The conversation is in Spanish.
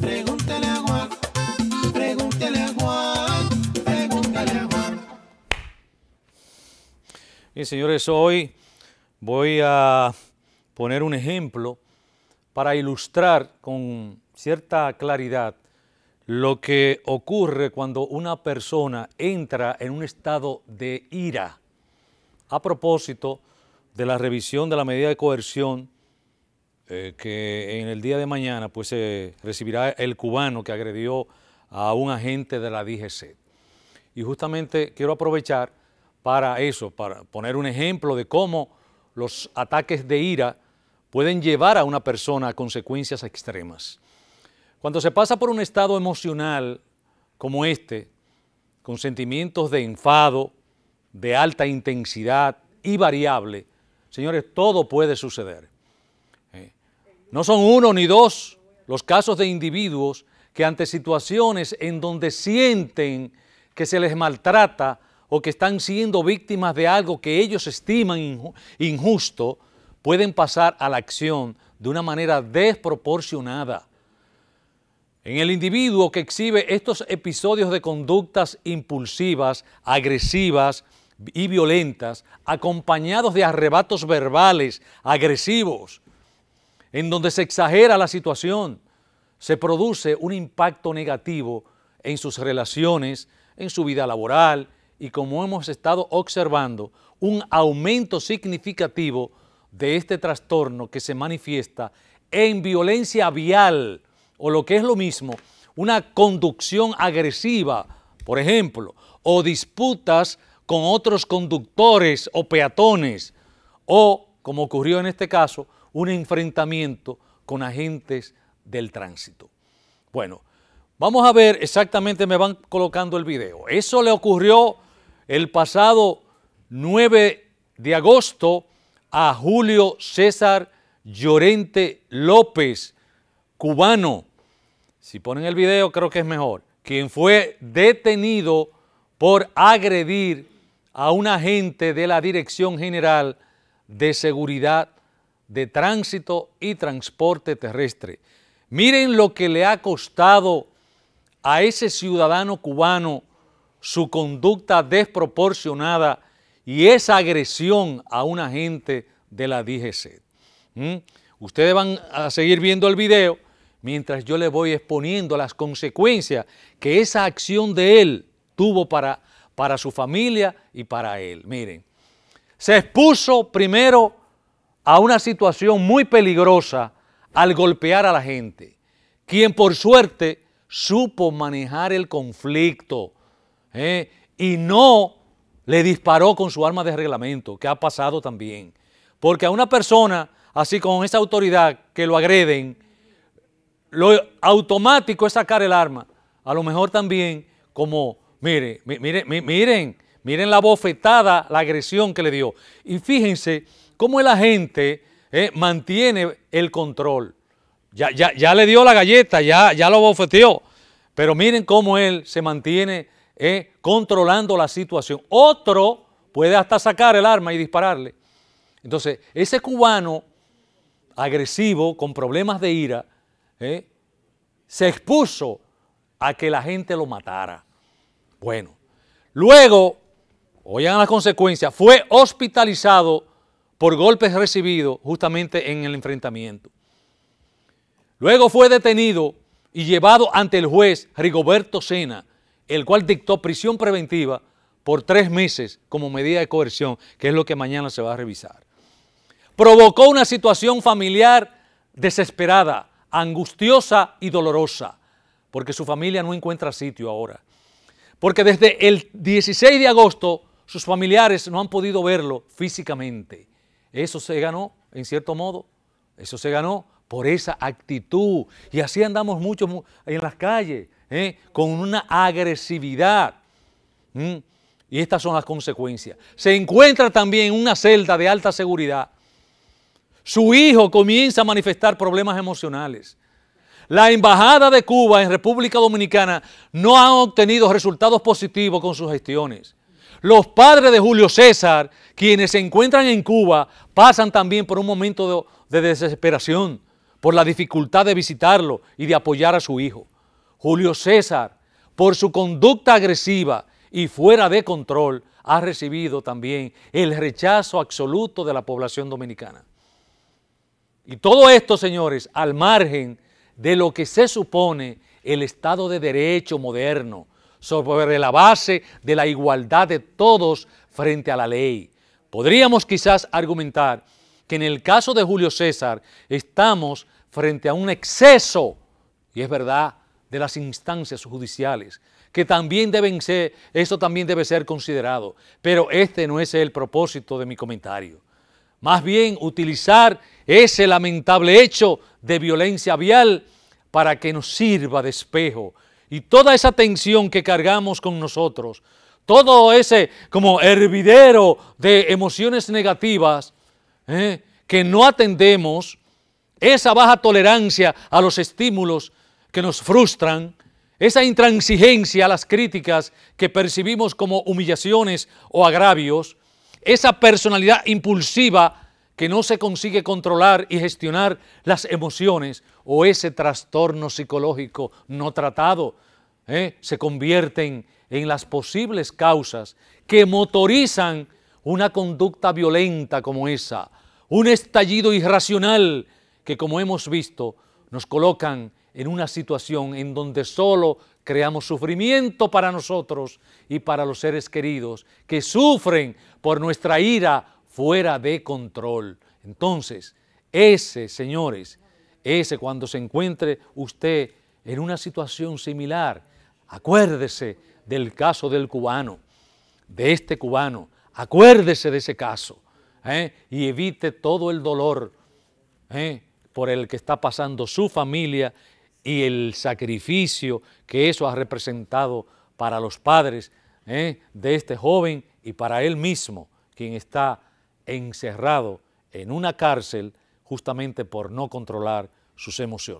pregúntale a pregúntale a Bien, señores, hoy voy a poner un ejemplo para ilustrar con cierta claridad lo que ocurre cuando una persona entra en un estado de ira. A propósito de la revisión de la medida de coerción eh, que en el día de mañana pues se recibirá el cubano que agredió a un agente de la DGC. Y justamente quiero aprovechar para eso, para poner un ejemplo de cómo los ataques de ira pueden llevar a una persona a consecuencias extremas. Cuando se pasa por un estado emocional como este, con sentimientos de enfado, de alta intensidad y variable, señores, todo puede suceder. No son uno ni dos los casos de individuos que ante situaciones en donde sienten que se les maltrata o que están siendo víctimas de algo que ellos estiman injusto, pueden pasar a la acción de una manera desproporcionada. En el individuo que exhibe estos episodios de conductas impulsivas, agresivas y violentas, acompañados de arrebatos verbales agresivos, en donde se exagera la situación, se produce un impacto negativo en sus relaciones, en su vida laboral y como hemos estado observando, un aumento significativo de este trastorno que se manifiesta en violencia vial o lo que es lo mismo, una conducción agresiva, por ejemplo, o disputas con otros conductores o peatones, o, como ocurrió en este caso, un enfrentamiento con agentes del tránsito. Bueno, vamos a ver exactamente, me van colocando el video. Eso le ocurrió el pasado 9 de agosto a Julio César Llorente López, cubano. Si ponen el video creo que es mejor. Quien fue detenido por agredir a un agente de la Dirección General de Seguridad de Tránsito y Transporte Terrestre. Miren lo que le ha costado a ese ciudadano cubano su conducta desproporcionada y esa agresión a un agente de la DGC. ¿Mm? Ustedes van a seguir viendo el video mientras yo les voy exponiendo las consecuencias que esa acción de él tuvo para, para su familia y para él. Miren, se expuso primero a una situación muy peligrosa al golpear a la gente, quien por suerte supo manejar el conflicto ¿eh? y no le disparó con su arma de reglamento, que ha pasado también. Porque a una persona, así con esa autoridad que lo agreden, lo automático es sacar el arma. A lo mejor también como, mire, mire, miren, Miren la bofetada, la agresión que le dio. Y fíjense cómo la gente eh, mantiene el control. Ya, ya, le dio la galleta, ya, ya lo bofeteó. Pero miren cómo él se mantiene eh, controlando la situación. Otro puede hasta sacar el arma y dispararle. Entonces, ese cubano agresivo, con problemas de ira, eh, se expuso a que la gente lo matara. Bueno, luego oigan las consecuencias, fue hospitalizado por golpes recibidos justamente en el enfrentamiento. Luego fue detenido y llevado ante el juez Rigoberto Sena, el cual dictó prisión preventiva por tres meses como medida de coerción, que es lo que mañana se va a revisar. Provocó una situación familiar desesperada, angustiosa y dolorosa, porque su familia no encuentra sitio ahora. Porque desde el 16 de agosto sus familiares no han podido verlo físicamente. Eso se ganó, en cierto modo. Eso se ganó por esa actitud. Y así andamos muchos en las calles, ¿eh? con una agresividad. ¿Mm? Y estas son las consecuencias. Se encuentra también en una celda de alta seguridad. Su hijo comienza a manifestar problemas emocionales. La Embajada de Cuba en República Dominicana no ha obtenido resultados positivos con sus gestiones. Los padres de Julio César, quienes se encuentran en Cuba, pasan también por un momento de, desesperación, por la dificultad de visitarlo y de apoyar a su hijo. Julio César, por su conducta agresiva y fuera de control, ha recibido también el rechazo absoluto de la población dominicana. Y todo esto, señores, al margen de lo que se supone el Estado de Derecho moderno, sobre la base de la igualdad de todos frente a la ley. Podríamos quizás argumentar que en el caso de Julio César estamos frente a un exceso, y es verdad, de las instancias judiciales, que también deben ser, eso también debe ser considerado, pero este no es el propósito de mi comentario. Más bien utilizar ese lamentable hecho de violencia vial para que nos sirva de espejo y toda esa tensión que cargamos con nosotros, todo ese como hervidero de emociones negativas ¿eh? que no atendemos, esa baja tolerancia a los estímulos que nos frustran, esa intransigencia a las críticas que percibimos como humillaciones o agravios, esa personalidad impulsiva que no se consigue controlar y gestionar las emociones o ese trastorno psicológico no tratado, ¿eh? se convierten en las posibles causas que motorizan una conducta violenta como esa, un estallido irracional que como hemos visto nos colocan en una situación en donde solo creamos sufrimiento para nosotros y para los seres queridos que sufren por nuestra ira fuera de control. Entonces, ese, señores, ese cuando se encuentre usted en una situación similar, acuérdese del caso del cubano, de este cubano, acuérdese de ese caso ¿eh? y evite todo el dolor ¿eh? por el que está pasando su familia y el sacrificio que eso ha representado para los padres ¿eh? de este joven y para él mismo, quien está encerrado en una cárcel justamente por no controlar sus emociones.